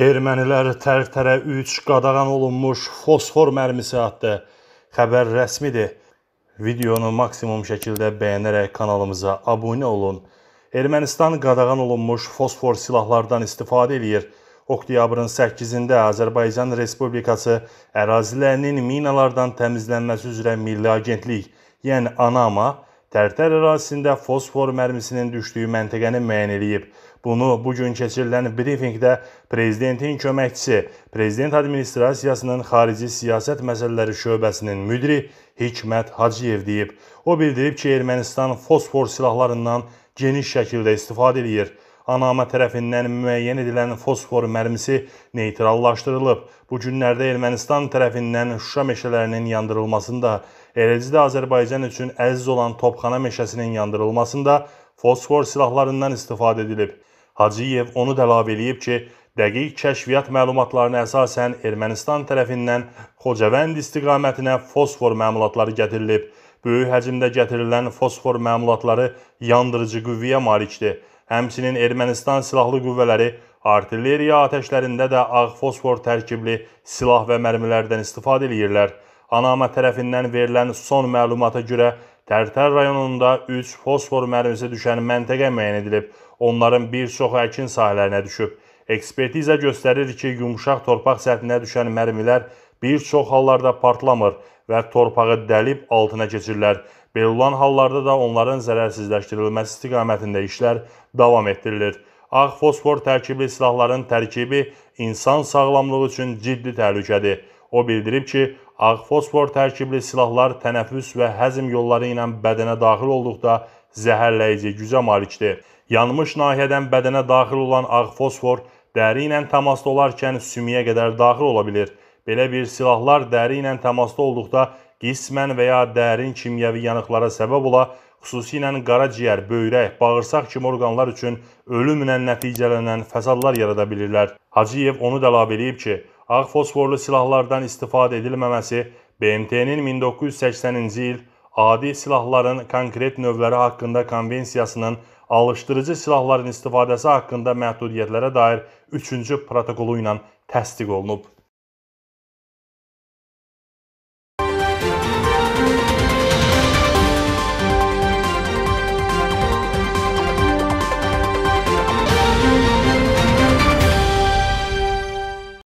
Ermənilər tərtərə 3 qadağan olunmuş fosfor mərmisi atdı. Xəbər rəsmidir. Videonu maksimum şəkildə bəyənərək kanalımıza abunə olun. Ermənistan qadağan olunmuş fosfor silahlardan istifadə eləyir. Oktyabrın 8-də Azərbaycan Respublikası ərazilərinin minalardan təmizlənməsi üzrə Milli Agentlik, yəni ANAMA, Tərtər ərazisində fosfor mərmisinin düşdüyü məntəqəni müəyyən eləyib. Bunu bu gün keçirilən brifinqdə prezidentin köməkçisi, prezident administrasiyasının xarici siyasət məsələləri şöbəsinin müdiri Hikmət Hacıyev deyib. O bildirib ki, Ermənistan fosfor silahlarından geniş şəkildə istifadə edir. Anama tərəfindən müəyyən edilən fosfor mərmisi neytrallaşdırılıb. Bu günlərdə Ermənistan tərəfindən Şuşa meşələrinin yandırılmasında, eləcə də Azərbaycan üçün əziz olan Topxana meşəsinin yandırılmasında fosfor silahlarından istifadə edilib. Hacıyev onu da əlavə eləyib ki, dəqiq kəşfiyyat məlumatlarına əsasən Ermənistan tərəfindən Xocavənd istiqamətinə fosfor məmulatları gətirilib. Böyük həcmdə gətirilən fosfor məmulatları yandırıcı qüvvəyə malikdir. Həmçinin Ermənistan silahlı qüvvələri artilleriya atəşlərində də ağ fosfor tərkibli silah və mərmilərdən istifadə edirlər. Anama tərəfindən verilən son məlumata görə Tərtər rayonunda 3 fosfor mərmisi düşən məntəqə müəyyən edilib onların bir çox əkin sahələrinə düşüb. Ekspertiza göstərir ki, yumşaq torpaq səthinə düşən mərmilər bir çox hallarda partlamır və torpağı dəlib altına keçirlər. Belə olan hallarda da onların zərərsizləşdirilməsi istiqamətində işlər davam etdirilir. Ağ fosfor tərkibli silahların tərkibi insan sağlamlığı üçün ciddi təhlükədir. O bildirib ki, ağ fosfor tərkibli silahlar tənəffüs və həzm yolları ilə bədənə daxil olduqda zəhərləyici gücə malikdir. Yanmış nahiyədən bədənə daxil olan ağ fosfor dəri ilə təmasda olarkən sümüyə qədər daxil ola bilir. Belə bir silahlar dəri ilə təmasda olduqda qismən və ya dərin kimyəvi yanıqlara səbəb ola, xüsusilə qaraciyər, böyrək, bağırsaq kimi orqanlar üçün ölümlə nəticələnən fəsadlar yarada bilirlər. Hacıyev onu da əlavə eləyib ki, ağ fosforlu silahlardan istifadə edilməməsi BMT-nin 1980-ci il adi silahların konkret növləri haqqında konvensiyasının alışdırıcı silahların istifadəsi haqqında məhdudiyyətlərə dair üçüncü protokolu ilə təsdiq olunub.